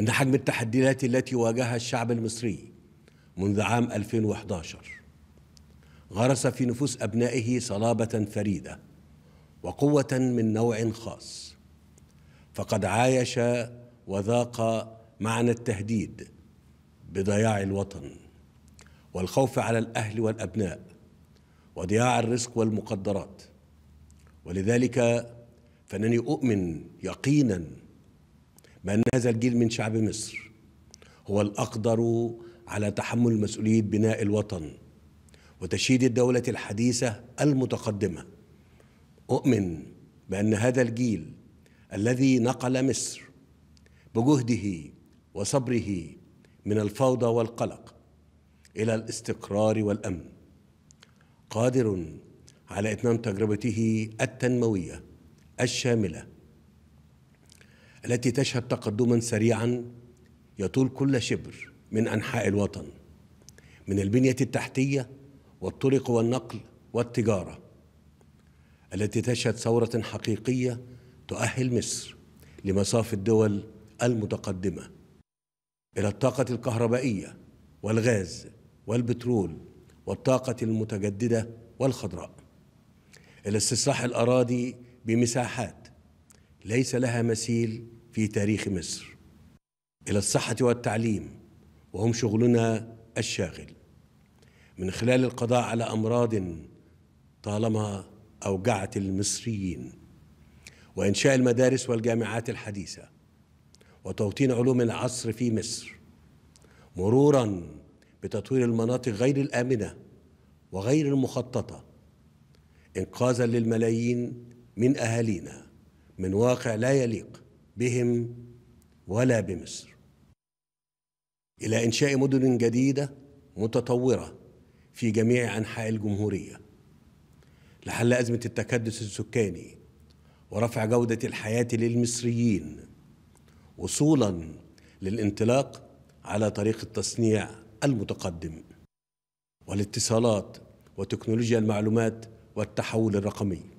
إن حجم التحديات التي واجهها الشعب المصري منذ عام 2011 غرس في نفوس أبنائه صلابة فريدة وقوة من نوع خاص فقد عايش وذاق معنى التهديد بضياع الوطن والخوف على الأهل والأبناء وضياع الرزق والمقدرات ولذلك فانني اؤمن يقينا بأن هذا الجيل من شعب مصر هو الأقدر على تحمل مسؤولية بناء الوطن وتشييد الدولة الحديثة المتقدمة أؤمن بأن هذا الجيل الذي نقل مصر بجهده وصبره من الفوضى والقلق إلى الاستقرار والأمن قادر على إتمام تجربته التنموية الشاملة التي تشهد تقدما سريعا يطول كل شبر من انحاء الوطن من البنيه التحتيه والطرق والنقل والتجاره التي تشهد ثوره حقيقيه تؤهل مصر لمصاف الدول المتقدمه الى الطاقه الكهربائيه والغاز والبترول والطاقه المتجدده والخضراء الى استصلاح الاراضي بمساحات ليس لها مثيل في تاريخ مصر إلى الصحة والتعليم وهم شغلنا الشاغل من خلال القضاء على أمراض طالما أوجعت المصريين وإنشاء المدارس والجامعات الحديثة وتوطين علوم العصر في مصر مرورا بتطوير المناطق غير الآمنة وغير المخططة إنقاذا للملايين من أهالينا من واقع لا يليق بهم ولا بمصر الى انشاء مدن جديده متطوره في جميع انحاء الجمهوريه لحل ازمه التكدس السكاني ورفع جوده الحياه للمصريين وصولا للانطلاق على طريق التصنيع المتقدم والاتصالات وتكنولوجيا المعلومات والتحول الرقمي